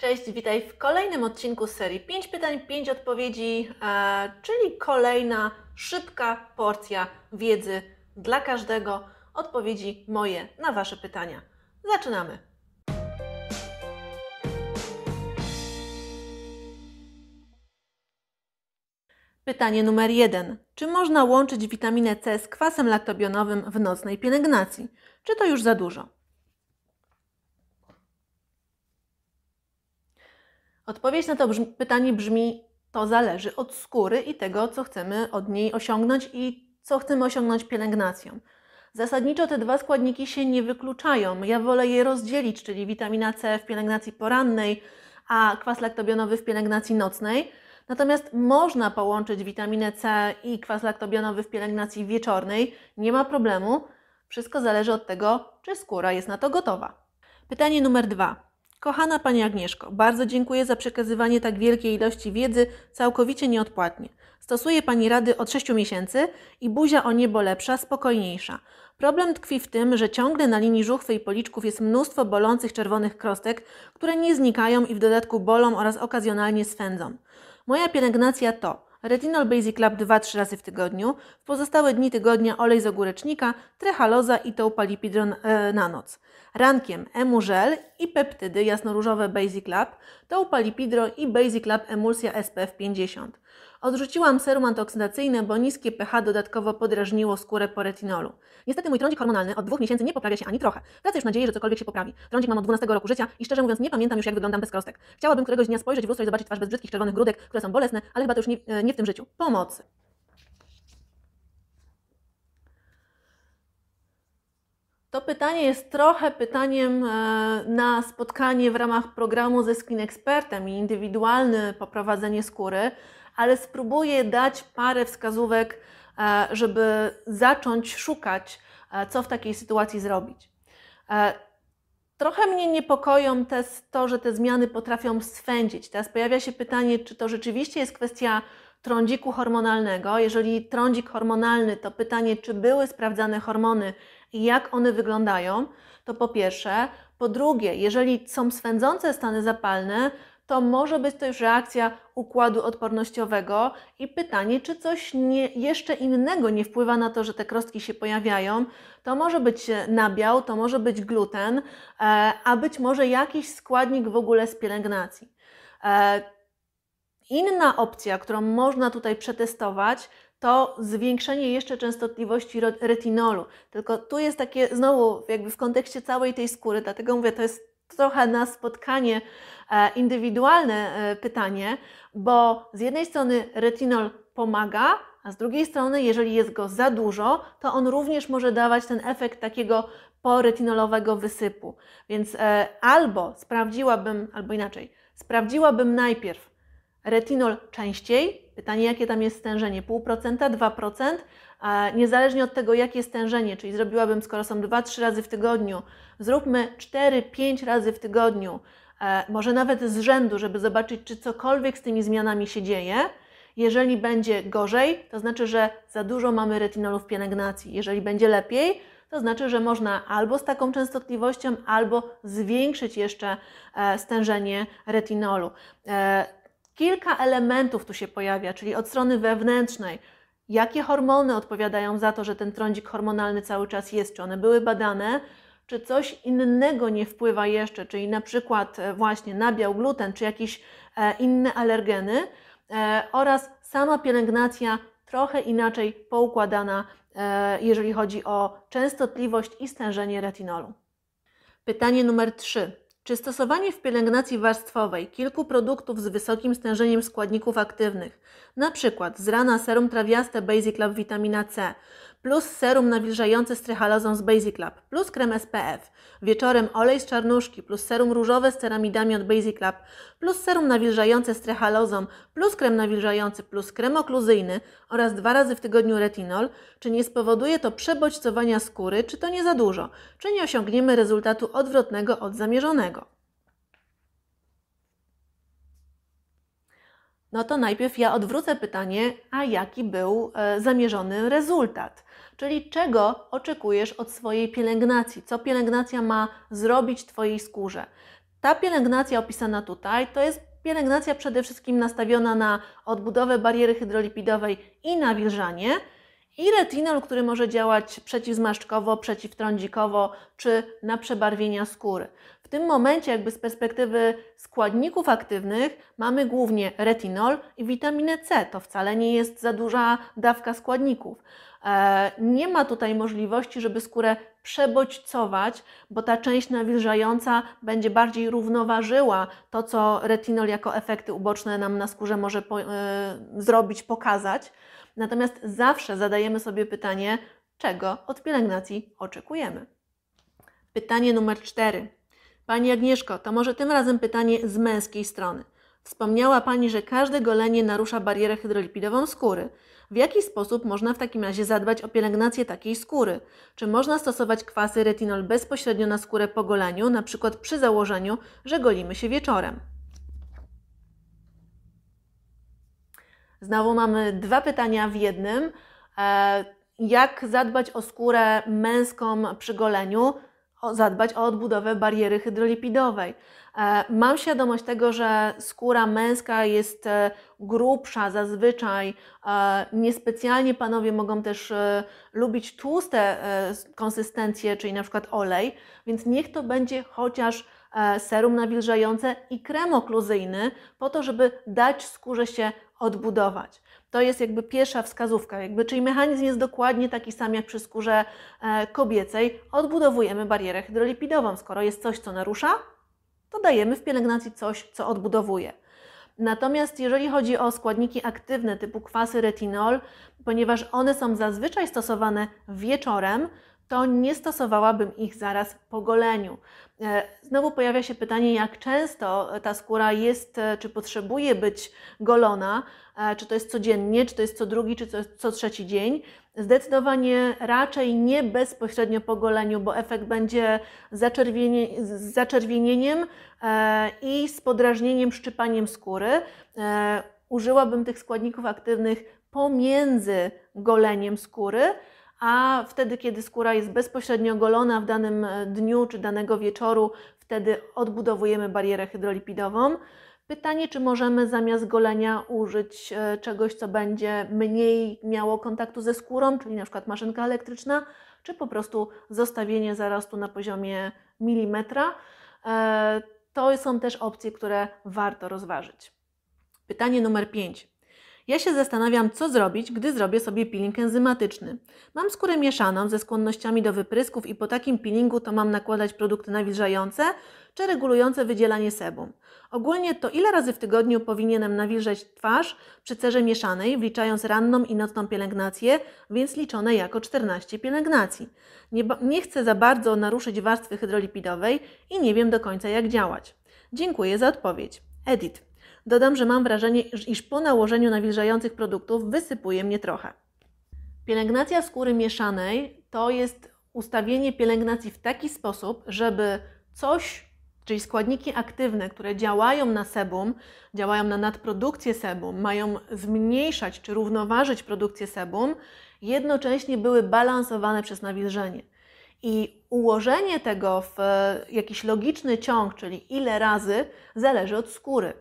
Cześć, witaj w kolejnym odcinku serii 5 pytań, 5 odpowiedzi, e, czyli kolejna szybka porcja wiedzy dla każdego, odpowiedzi moje na Wasze pytania. Zaczynamy! Pytanie numer 1. Czy można łączyć witaminę C z kwasem laktobionowym w nocnej pielęgnacji? Czy to już za dużo? Odpowiedź na to brzmi, pytanie brzmi: to zależy od skóry i tego, co chcemy od niej osiągnąć i co chcemy osiągnąć pielęgnacją. Zasadniczo te dwa składniki się nie wykluczają. Ja wolę je rozdzielić, czyli witamina C w pielęgnacji porannej, a kwas laktobionowy w pielęgnacji nocnej. Natomiast można połączyć witaminę C i kwas laktobionowy w pielęgnacji wieczornej, nie ma problemu. Wszystko zależy od tego, czy skóra jest na to gotowa. Pytanie numer dwa. Kochana Pani Agnieszko, bardzo dziękuję za przekazywanie tak wielkiej ilości wiedzy całkowicie nieodpłatnie. Stosuje Pani rady od 6 miesięcy i buzia o niebo lepsza, spokojniejsza. Problem tkwi w tym, że ciągle na linii żuchwy i policzków jest mnóstwo bolących czerwonych krostek, które nie znikają i w dodatku bolą oraz okazjonalnie swędzą. Moja pielęgnacja to Retinol Basic Lab 2-3 razy w tygodniu, w pozostałe dni tygodnia olej z ogórecznika, trehaloza i taubalipidron e, na noc. Rankiem emu i peptydy jasnoróżowe Basic Lab, taupalipidron i Basic Lab emulsja SPF 50. Odrzuciłam serum antyoksydacyjne, bo niskie pH dodatkowo podrażniło skórę po retinolu. Niestety mój trądzik hormonalny od dwóch miesięcy nie poprawia się ani trochę. Tracę już nadzieję, że cokolwiek się poprawi. Trądzik mam od 12 roku życia i szczerze mówiąc nie pamiętam już jak wyglądam bez krostek. Chciałabym któregoś dnia spojrzeć w lustro i zobaczyć twarz bez brzydkich czerwonych grudek, które są bolesne, ale chyba to już nie, e, nie w tym życiu. Pomocy. To pytanie jest trochę pytaniem e, na spotkanie w ramach programu ze skin ekspertem i indywidualne poprowadzenie skóry ale spróbuję dać parę wskazówek, e, żeby zacząć szukać, e, co w takiej sytuacji zrobić. E, trochę mnie niepokoją te, to, że te zmiany potrafią swędzić. Teraz pojawia się pytanie, czy to rzeczywiście jest kwestia trądziku hormonalnego. Jeżeli trądzik hormonalny, to pytanie, czy były sprawdzane hormony i jak one wyglądają, to po pierwsze. Po drugie, jeżeli są swędzące stany zapalne, to może być to już reakcja układu odpornościowego i pytanie, czy coś nie, jeszcze innego nie wpływa na to, że te krostki się pojawiają. To może być e, nabiał, to może być gluten, e, a być może jakiś składnik w ogóle z pielęgnacji. E, inna opcja, którą można tutaj przetestować, to zwiększenie jeszcze częstotliwości retinolu. Tylko tu jest takie znowu jakby w kontekście całej tej skóry, dlatego mówię, to jest trochę na spotkanie e, indywidualne e, pytanie, bo z jednej strony retinol pomaga, a z drugiej strony, jeżeli jest go za dużo, to on również może dawać ten efekt takiego poretinolowego wysypu. Więc e, albo sprawdziłabym, albo inaczej, sprawdziłabym najpierw retinol częściej, pytanie jakie tam jest stężenie, 0,5%, 2%, niezależnie od tego, jakie stężenie, czyli zrobiłabym, skoro są 2-3 razy w tygodniu, zróbmy 4-5 razy w tygodniu, e, może nawet z rzędu, żeby zobaczyć, czy cokolwiek z tymi zmianami się dzieje. Jeżeli będzie gorzej, to znaczy, że za dużo mamy retinolu w pielęgnacji. Jeżeli będzie lepiej, to znaczy, że można albo z taką częstotliwością, albo zwiększyć jeszcze e, stężenie retinolu. E, kilka elementów tu się pojawia, czyli od strony wewnętrznej, jakie hormony odpowiadają za to, że ten trądzik hormonalny cały czas jest, czy one były badane, czy coś innego nie wpływa jeszcze, czyli na przykład e, właśnie nabiał gluten, czy jakieś e, inne alergeny e, oraz sama pielęgnacja trochę inaczej poukładana, jeżeli chodzi o częstotliwość i stężenie retinolu. Pytanie numer 3. Czy stosowanie w pielęgnacji warstwowej kilku produktów z wysokim stężeniem składników aktywnych, np. z rana serum trawiaste Basic Lab witamina C plus serum nawilżające z trehalozą z Basic Lab, plus krem SPF, wieczorem olej z czarnuszki, plus serum różowe z ceramidami od Basic Lab, plus serum nawilżające z trehalozą. plus krem nawilżający, plus krem okluzyjny oraz dwa razy w tygodniu retinol, czy nie spowoduje to przebodźcowania skóry, czy to nie za dużo, czy nie osiągniemy rezultatu odwrotnego od zamierzonego. no to najpierw ja odwrócę pytanie, a jaki był e, zamierzony rezultat? Czyli czego oczekujesz od swojej pielęgnacji? Co pielęgnacja ma zrobić Twojej skórze? Ta pielęgnacja opisana tutaj to jest pielęgnacja przede wszystkim nastawiona na odbudowę bariery hydrolipidowej i nawilżanie, i retinol, który może działać przeciwzmarszczkowo, przeciwtrądzikowo czy na przebarwienia skóry. W tym momencie, jakby z perspektywy składników aktywnych, mamy głównie retinol i witaminę C. To wcale nie jest za duża dawka składników. E, nie ma tutaj możliwości, żeby skórę przebodźcować, bo ta część nawilżająca będzie bardziej równoważyła to, co retinol jako efekty uboczne nam na skórze może po, e, zrobić, pokazać. Natomiast zawsze zadajemy sobie pytanie, czego od pielęgnacji oczekujemy. Pytanie numer cztery. Pani Agnieszko, to może tym razem pytanie z męskiej strony. Wspomniała Pani, że każde golenie narusza barierę hydrolipidową skóry. W jaki sposób można w takim razie zadbać o pielęgnację takiej skóry? Czy można stosować kwasy retinol bezpośrednio na skórę po goleniu, np. przy założeniu, że golimy się wieczorem? Znowu mamy dwa pytania w jednym. E, jak zadbać o skórę męską przy goleniu? o, zadbać o odbudowę bariery hydrolipidowej. E, mam świadomość tego, że skóra męska jest e, grubsza zazwyczaj. E, niespecjalnie panowie mogą też lubić tłuste konsystencje, czyli na przykład olej, więc niech to będzie chociaż serum nawilżające i krem okluzyjny, po to, żeby dać skórze się odbudować. To jest jakby pierwsza wskazówka, jakby, czyli mechanizm jest dokładnie taki sam jak przy skórze e, kobiecej. Odbudowujemy barierę hydrolipidową. Skoro jest coś, co narusza, to dajemy w pielęgnacji coś, co odbudowuje. Natomiast jeżeli chodzi o składniki aktywne typu kwasy retinol, ponieważ one są zazwyczaj stosowane wieczorem, to nie stosowałabym ich zaraz po goleniu. E, znowu pojawia się pytanie, jak często ta skóra jest, e, czy potrzebuje być golona, e, czy to jest codziennie, czy to jest co drugi, czy co trzeci dzień. Zdecydowanie raczej nie bezpośrednio po goleniu, bo efekt będzie zaczerwienie, z zaczerwienieniem i z podrażnieniem, szczypaniem skóry. Użyłabym tych składników aktywnych pomiędzy goleniem skóry a wtedy, kiedy skóra jest bezpośrednio golona w danym e, dniu czy danego wieczoru, wtedy odbudowujemy barierę hydrolipidową. Pytanie, czy możemy zamiast golenia użyć e, czegoś, co będzie mniej miało kontaktu ze skórą, czyli na przykład maszynka elektryczna, czy po prostu zostawienie zarostu na poziomie milimetra. E, to są też opcje, które warto rozważyć. Pytanie numer 5. Ja się zastanawiam, co zrobić, gdy zrobię sobie peeling enzymatyczny. Mam skórę mieszaną ze skłonnościami do wyprysków i po takim peelingu to mam nakładać produkty nawilżające czy regulujące wydzielanie sebum. Ogólnie to ile razy w tygodniu powinienem nawilżać twarz przy cerze mieszanej, wliczając ranną i nocną pielęgnację, więc liczone jako 14 pielęgnacji. Nie, nie chcę za bardzo naruszyć warstwy hydrolipidowej i nie wiem do końca jak działać. Dziękuję za odpowiedź. Edit. Dodam, że mam wrażenie, iż po nałożeniu nawilżających produktów wysypuje mnie trochę. Pielęgnacja skóry mieszanej to jest ustawienie pielęgnacji w taki sposób, żeby coś, czyli składniki aktywne, które działają na sebum, działają na nadprodukcję sebum, mają zmniejszać czy równoważyć produkcję sebum, jednocześnie były balansowane przez nawilżenie. I ułożenie tego w e, jakiś logiczny ciąg, czyli ile razy, zależy od skóry.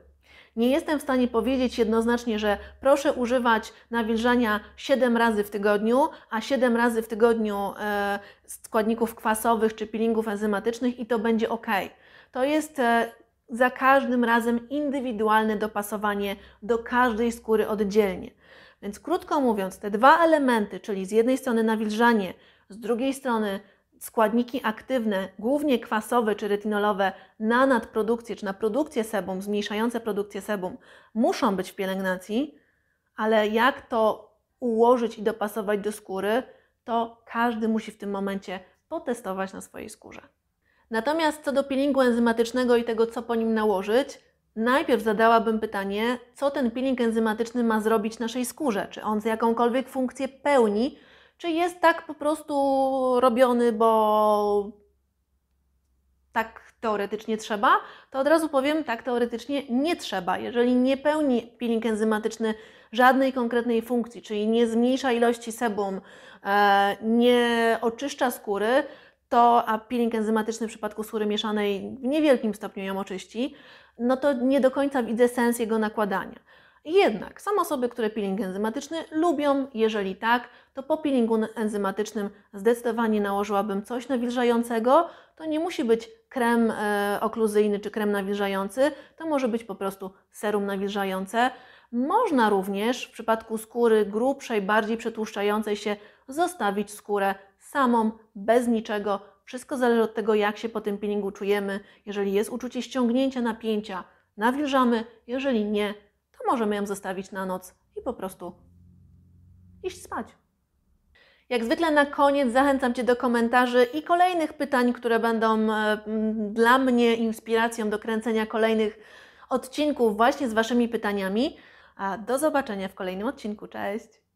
Nie jestem w stanie powiedzieć jednoznacznie, że proszę używać nawilżania 7 razy w tygodniu, a 7 razy w tygodniu e, składników kwasowych czy peelingów enzymatycznych i to będzie ok. To jest e, za każdym razem indywidualne dopasowanie do każdej skóry oddzielnie. Więc krótko mówiąc, te dwa elementy, czyli z jednej strony nawilżanie, z drugiej strony składniki aktywne, głównie kwasowe czy retinolowe, na nadprodukcję czy na produkcję sebum, zmniejszające produkcję sebum, muszą być w pielęgnacji, ale jak to ułożyć i dopasować do skóry, to każdy musi w tym momencie potestować na swojej skórze. Natomiast co do peelingu enzymatycznego i tego, co po nim nałożyć, najpierw zadałabym pytanie, co ten peeling enzymatyczny ma zrobić naszej skórze? Czy on z jakąkolwiek funkcję pełni, czy jest tak po prostu robiony, bo tak teoretycznie trzeba, to od razu powiem, tak teoretycznie nie trzeba. Jeżeli nie pełni peeling enzymatyczny żadnej konkretnej funkcji, czyli nie zmniejsza ilości sebum, e, nie oczyszcza skóry, to, a peeling enzymatyczny w przypadku skóry mieszanej w niewielkim stopniu ją oczyści, no to nie do końca widzę sens jego nakładania. Jednak są osoby, które peeling enzymatyczny lubią. Jeżeli tak, to po peelingu enzymatycznym zdecydowanie nałożyłabym coś nawilżającego. To nie musi być krem e, okluzyjny czy krem nawilżający, to może być po prostu serum nawilżające. Można również w przypadku skóry grubszej, bardziej przetłuszczającej się zostawić skórę samą, bez niczego. Wszystko zależy od tego, jak się po tym peelingu czujemy. Jeżeli jest uczucie ściągnięcia, napięcia, nawilżamy. Jeżeli nie, możemy ją zostawić na noc i po prostu iść spać. Jak zwykle na koniec zachęcam Cię do komentarzy i kolejnych pytań, które będą e, dla mnie inspiracją do kręcenia kolejnych odcinków właśnie z Waszymi pytaniami. A do zobaczenia w kolejnym odcinku. Cześć!